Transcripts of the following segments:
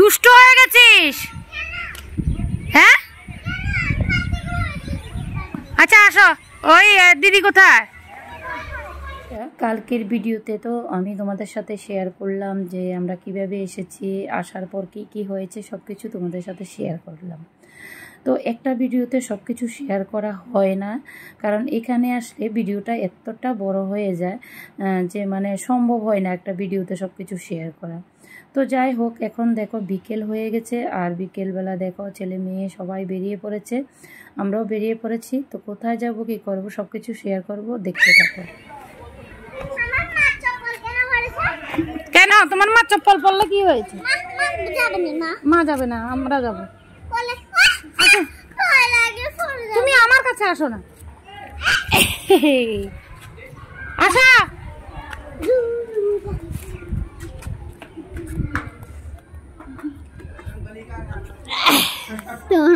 দুষ্ট হয়ে গেছিস হ্যাঁ আচ্ছা আসো ওই দিদি কোথায় কালকের ভিডিওতে তো আমি তোমাদের সাথে শেয়ার করলাম যে আমরা কিভাবে এসেছি আসার পর কি কি হয়েছে সব কিছু তোমাদের সাথে শেয়ার করলাম তো একটা ভিডিওতে সব কিছু শেয়ার করা হয় না কারণ এখানে আসলে ভিডিওটা এতটা বড় হয়ে যায় যে মানে সম্ভব হয় না একটা ভিডিওতে সব কিছু শেয়ার করা তো যাই হোক এখন দেখো বিকেল হয়ে গেছে আর বিকেলবেলা দেখো ছেলে মেয়ে সবাই বেরিয়ে পড়েছে আমরাও বেরিয়ে পড়েছি তো কোথায় যাব কি করব সব কিছু শেয়ার করব দেখতে থাকো কেন তোমার মা চপ্পল পরলে কি হয়েছে মা যাবে না আমরা যাব আচ্ছা, তুমি আমার কাছে আসো না আসা তোর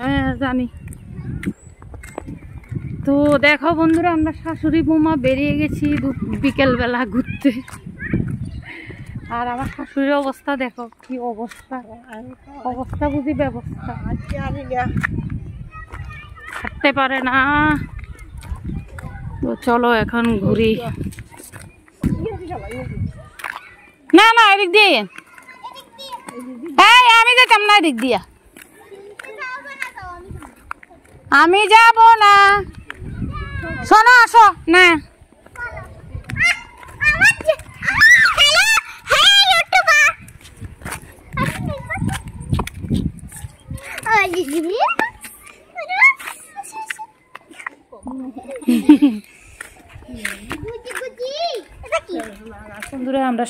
হ্যাঁ, জানি তো দেখো বন্ধুরা আমরা শাশুড়ি বোমা বেরিয়ে গেছি বিকেলবেলা ঘুরতে আর আমার শাশুড়ির অবস্থা দেখো কি অবস্থা অবস্থা বুঝি ব্যবস্থা থাকতে পারে না তো চলো এখন ঘুরি না না এদিক দিয়ে হ্যাঁ আমি যেতাম না এদিক দিয়া আমি যাব না শোনো আসো না আমরা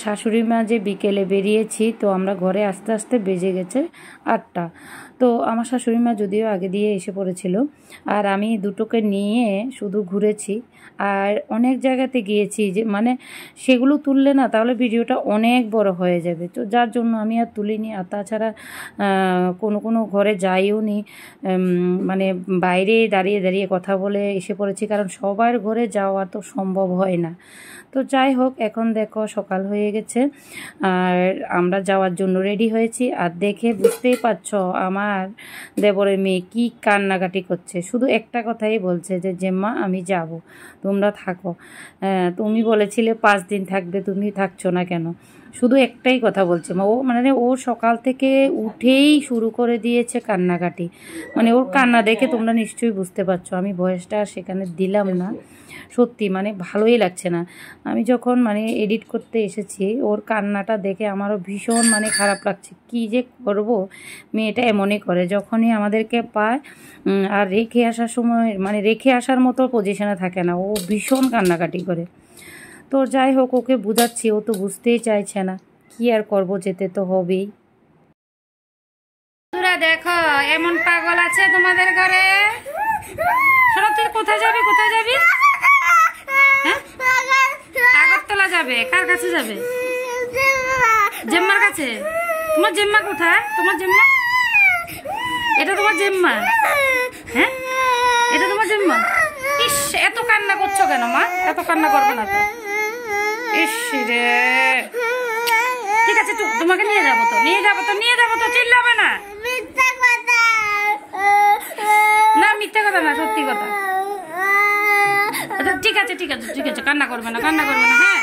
শাশুড়ি মা যে বিকেলে বেরিয়েছি তো আমরা ঘরে আস্তে আস্তে বেজে গেছে আটটা তো আমার শাশুড়ি মা যদিও আগে দিয়ে এসে পড়েছিল আর আমি দুটোকে নিয়ে শুধু ঘুরেছি আর অনেক জায়গাতে গিয়েছি যে মানে সেগুলো তুললে না তাহলে ভিডিওটা অনেক বড় হয়ে যাবে তো যার জন্য আমি আর তুলিনি আর তাছাড়া কোনো কোনো ঘরে যাইও নি মানে বাইরে দাঁড়িয়ে দাঁড়িয়ে কথা বলে এসে পড়েছি কারণ সবার ঘরে যাওয়া তো সম্ভব হয় না তো যাই হোক এখন দেখো সকাল হয়ে গেছে আর আমরা যাওয়ার জন্য রেডি হয়েছি আর দেখে বুঝতেই পারছ আমার আমার দেবরের মেয়ে কি কান্নাকাটি করছে শুধু একটা কথাই বলছে যে জেম্মা আমি যাব তোমরা থাকো তুমি বলেছিলে পাঁচ দিন থাকবে তুমি থাকছো না কেন শুধু একটাই কথা বলছে ও মানে ও সকাল থেকে উঠেই শুরু করে দিয়েছে কান্নাকাটি মানে ওর কান্না দেখে তোমরা নিশ্চয়ই বুঝতে পারছো আমি বয়সটা সেখানে দিলাম না সত্যি মানে ভালোই লাগছে না আমি যখন মানে এডিট করতে এসেছি ওর কান্নাটা দেখে আমারও ভীষণ মানে খারাপ লাগছে কি যে করব মেয়েটা এমনই করে যখনই আমাদেরকে পায় আর রেখে আসার সময় মানে রেখে আসার মতো পজিশনে থাকে না ও ভীষণ কান্নাকাটি করে তো যাই হোক ওকে বুঝাচ্ছি ও তো বুঝতেই চাইছে না কি আর করব যেতে তো হবেই দেখো এমন পাগল আছে তোমাদের ঘরে কোথায় যাবে কাছে যাবে জেম্মার কাছে তোমার জেম্মা কোথায় তোমার জেম্মা এটা তোমার জেম্মা হ্যাঁ এটা তোমার জেম্মা ইস এত কান্না করছো কেন মা এত কান্না করবে না তো ইস রে ঠিক আছে তোমাকে নিয়ে যাবো তো নিয়ে যাবো তো নিয়ে যাবো তো চিল্লাবে না না মিথ্যা কথা না সত্যি কথা আচ্ছা, ঠিক আছে ঠিক আছে ঠিক আছে কান্না করবে না কান্না করবে না হ্যাঁ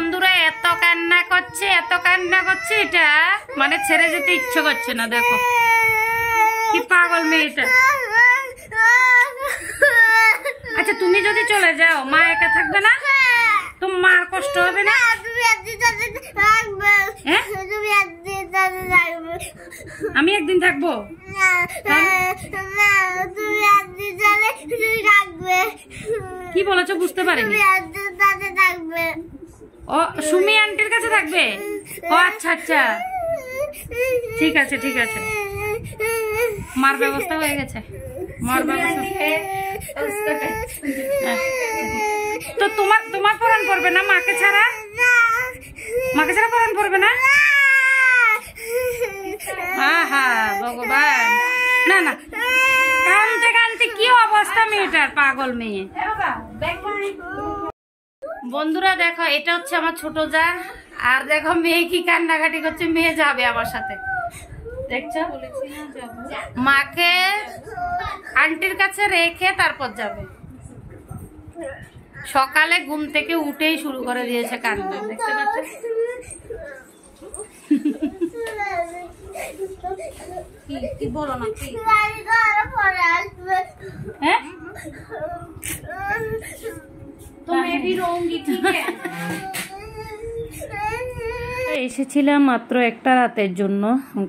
বন্ধুরা এত কান্না করছে এত কান্না করছে এটা মানে ছেড়ে যেতে ইচ্ছে করছে না দেখো কি পাগল মেয়েটা আচ্ছা তুমি যদি চলে যাও মা একা থাকবে না তোমার মার কষ্ট হবে না হ্যাঁ? আমি একদিন থাকবো কি বলেছো বুঝতে পারি থাকবে ও সুমি আন্টির কাছে থাকবে ও আচ্ছা আচ্ছা ঠিক আছে ঠিক আছে মার ব্যবস্থা হয়ে গেছে মার ব্যবস্থা হ্যাঁ। তো তোমার তোমার পরাণ পড়বে না মাকে ছাড়া মাকে ছাড়া পরাণ পড়বে না আহা ভগবান না না কানতে কানতে কি অবস্থা মেয়েটার পাগল মেয়ে বন্ধুরা দেখো এটা হচ্ছে আমার ছোট যা আর দেখো মেয়ে কি কান্নাকাটি করছে মেয়ে যাবে আমার সাথে দেখছো মাকে আন্টির কাছে রেখে তারপর যাবে সকালে ঘুম থেকে উঠেই শুরু করে দিয়েছে কান্না দেখতে পাচ্ছ কি বলো না কি হ্যাঁ তো মে ভি রোঙ্গি এসেছিলাম মাত্র একটা রাতের জন্য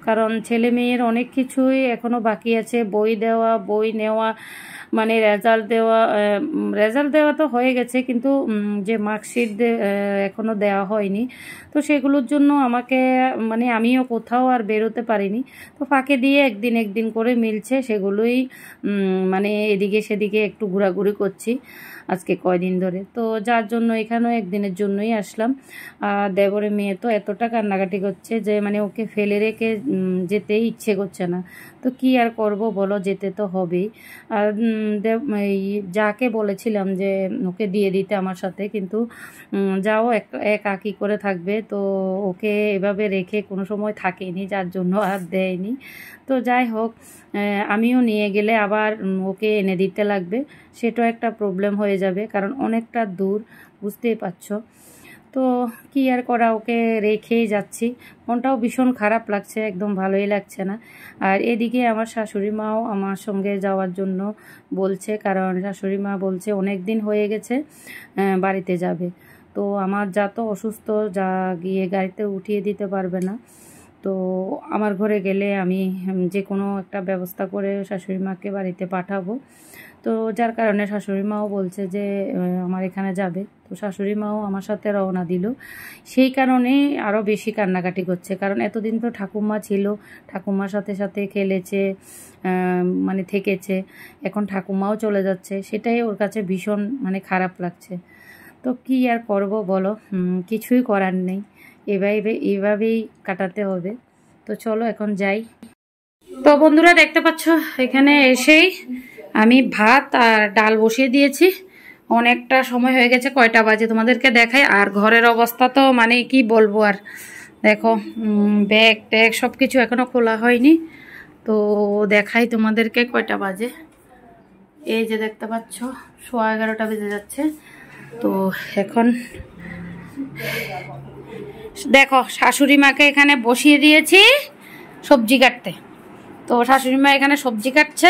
কারণ ছেলে মেয়ের অনেক কিছুই এখনও বাকি আছে বই দেওয়া বই নেওয়া মানে রেজাল্ট দেওয়া রেজাল্ট দেওয়া তো হয়ে গেছে কিন্তু যে মার্কশিট এখনও দেওয়া হয়নি তো সেগুলোর জন্য আমাকে মানে আমিও কোথাও আর বেরোতে পারিনি তো ফাঁকে দিয়ে একদিন একদিন করে মিলছে সেগুলোই মানে এদিকে সেদিকে একটু ঘোরাঘুরি করছি আজকে কয়দিন ধরে তো যার জন্য এখানেও একদিনের জন্যই আসলাম দেবরের মেয়ে তো এতটা কান্নাকাটি করছে যে মানে ওকে ফেলে রেখে যেতেই ইচ্ছে করছে না তো কি আর করব বলো যেতে তো হবেই আর এই যাকে বলেছিলাম যে ওকে দিয়ে দিতে আমার সাথে কিন্তু যাও এক এক করে থাকবে তো ওকে এভাবে রেখে কোনো সময় থাকেনি যার জন্য আর দেয়নি তো যাই হোক আমিও নিয়ে গেলে আবার ওকে এনে দিতে লাগবে সেটাও একটা প্রবলেম হয়ে যাবে কারণ অনেকটা দূর বুঝতেই পারছো তো কি আর করা ওকে রেখেই যাচ্ছি মনটাও ভীষণ খারাপ লাগছে একদম ভালোই লাগছে না আর এদিকে আমার শাশুড়ি মাও আমার সঙ্গে যাওয়ার জন্য বলছে কারণ শাশুড়ি মা বলছে অনেক দিন হয়ে গেছে বাড়িতে যাবে তো আমার যা তো অসুস্থ যা গিয়ে গাড়িতে উঠিয়ে দিতে পারবে না তো আমার ঘরে গেলে আমি যে কোনো একটা ব্যবস্থা করে শাশুড়ি মাকে বাড়িতে পাঠাবো তো যার কারণে শাশুড়ি মাও বলছে যে আমার এখানে যাবে তো শাশুড়ি মাও আমার সাথে রওনা দিল সেই কারণে আরও বেশি কান্নাকাটি করছে কারণ এতদিন তো ঠাকুমা ছিল ঠাকুমার সাথে সাথে খেলেছে মানে থেকেছে এখন ঠাকুমাও চলে যাচ্ছে সেটাই ওর কাছে ভীষণ মানে খারাপ লাগছে তো কি আর করব বলো কিছুই করার নেই এভাবে এইভাবেই কাটাতে হবে তো চলো এখন যাই তো বন্ধুরা দেখতে পাচ্ছ এখানে এসেই আমি ভাত আর ডাল বসিয়ে দিয়েছি অনেকটা সময় হয়ে গেছে কয়টা বাজে তোমাদেরকে দেখাই আর ঘরের অবস্থা তো মানে কি বলবো আর দেখো ব্যাগ ট্যাগ সব কিছু এখনও খোলা হয়নি তো দেখাই তোমাদেরকে কয়টা বাজে এই যে দেখতে পাচ্ছ সোয়া এগারোটা বেজে যাচ্ছে তো এখন দেখো শাশুড়ি মাকে এখানে বসিয়ে দিয়েছি সবজি কাটতে তো শাশুড়ি মা এখানে সবজি কাটছে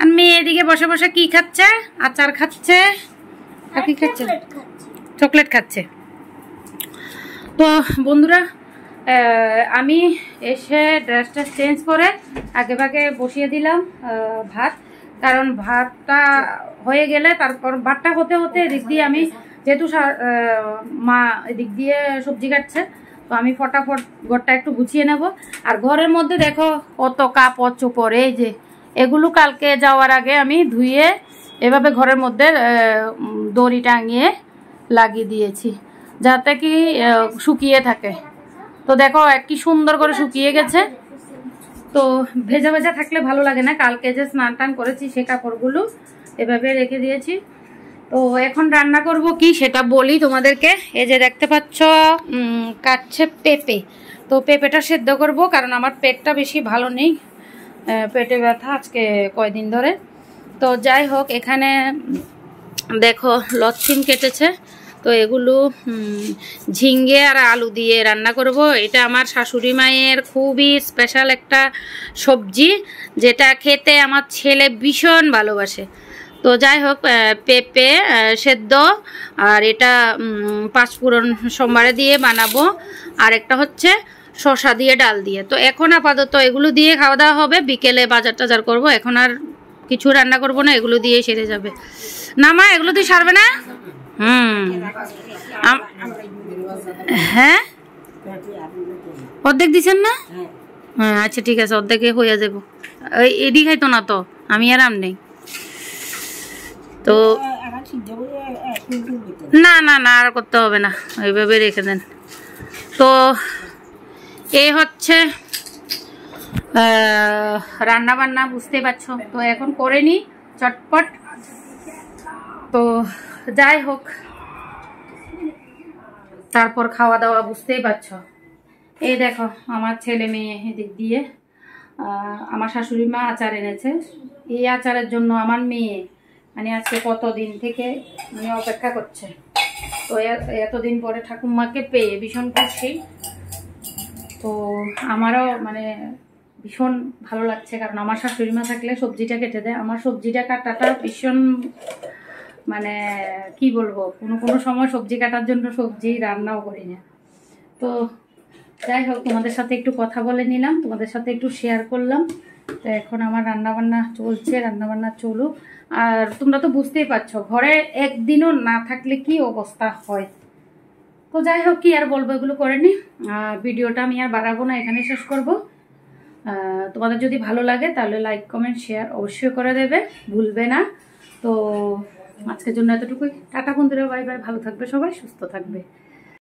আর মেয়ে এদিকে বসে বসে কি খাচ্ছে আচার খাচ্ছে আর কি খাচ্ছে চকলেট খাচ্ছে তো বন্ধুরা আমি এসে ড্রেসটা চেঞ্জ করে আগে ভাগে বসিয়ে দিলাম ভাত কারণ ভাতটা হয়ে গেলে তারপর ভাতটা হতে হতে এদিক দিয়ে আমি যেহেতু মা এদিক দিয়ে সবজি কাটছে তো আমি ফটাফট ঘরটা একটু গুছিয়ে নেব আর ঘরের মধ্যে দেখো কত কাপড় চোপড় এই যে এগুলো কালকে যাওয়ার আগে আমি ধুয়ে এভাবে ঘরের মধ্যে দড়ি টাঙিয়ে লাগিয়ে দিয়েছি যাতে কি শুকিয়ে থাকে তো দেখো কি সুন্দর করে শুকিয়ে গেছে তো ভেজা ভেজা থাকলে ভালো লাগে না কালকে যে স্নান টান করেছি সে কাপড়গুলো এভাবে রেখে দিয়েছি তো এখন রান্না করব কি সেটা বলি তোমাদেরকে এই যে দেখতে পাচ্ছ কাটছে পেঁপে তো পেঁপেটা সেদ্ধ করব কারণ আমার পেটটা বেশি ভালো নেই পেটে ব্যথা আজকে কয়দিন ধরে তো যাই হোক এখানে দেখো লচ্ছিন কেটেছে তো এগুলো ঝিঙ্গে আর আলু দিয়ে রান্না করব এটা আমার শাশুড়ি মায়ের খুবই স্পেশাল একটা সবজি যেটা খেতে আমার ছেলে ভীষণ ভালোবাসে তো যাই হোক পেঁপে সেদ্ধ আর এটা পাঁচফোড়ন সোমবারে দিয়ে বানাবো আর একটা হচ্ছে শশা দিয়ে ডাল দিয়ে তো এখন আপাতত এগুলো দিয়ে খাওয়া দাওয়া হবে বিকেলে বাজার টাজার করব এখন আর কিছু রান্না করব না এগুলো দিয়ে সেরে যাবে না মা এগুলো দিয়ে সারবে না হুম হ্যাঁ অর্ধেক দিচ্ছেন না হ্যাঁ।, হ্যাঁ আচ্ছা ঠিক আছে অর্ধেক হয়ে যাব এডি খাইতো না তো আমি আরাম নেই তো না না না আর করতে হবে না ওইভাবে রেখে দেন তো এ হচ্ছে রান্না বান্না বুঝতে পারছো তো এখন করে নি চটপট তো যাই হোক তারপর খাওয়া দাওয়া বুঝতেই পারছ এই দেখো আমার ছেলে মেয়ে এদিক দিয়ে আমার শাশুড়ি মা আচার এনেছে এই আচারের জন্য আমার মেয়ে মানে আজকে কতদিন থেকে মানে অপেক্ষা করছে তো এতদিন পরে ঠাকুমাকে পেয়ে ভীষণ খুশি তো আমারও মানে ভীষণ ভালো লাগছে কারণ আমার শাশুড়ি মা থাকলে সবজিটা কেটে দেয় আমার সবজিটা কাটাটা ভীষণ মানে কি বলবো কোনো কোনো সময় সবজি কাটার জন্য সবজি রান্নাও করি না তো যাই হোক তোমাদের সাথে একটু কথা বলে নিলাম তোমাদের সাথে একটু শেয়ার করলাম তো এখন আমার রান্নাবান্না চলছে রান্নাবান্না চলুক আর তোমরা তো বুঝতেই পারছো ঘরে একদিনও না থাকলে কি অবস্থা হয় তো যাই হোক কি আর বলবো এগুলো করেনি ভিডিওটা আমি আর বাড়াবো না এখানে শেষ করব তোমাদের যদি ভালো লাগে তাহলে লাইক কমেন্ট শেয়ার অবশ্যই করে দেবে ভুলবে না তো আজকের জন্য এতটুকুই টাটা বন্ধুরা বাই বাই ভালো থাকবে সবাই সুস্থ থাকবে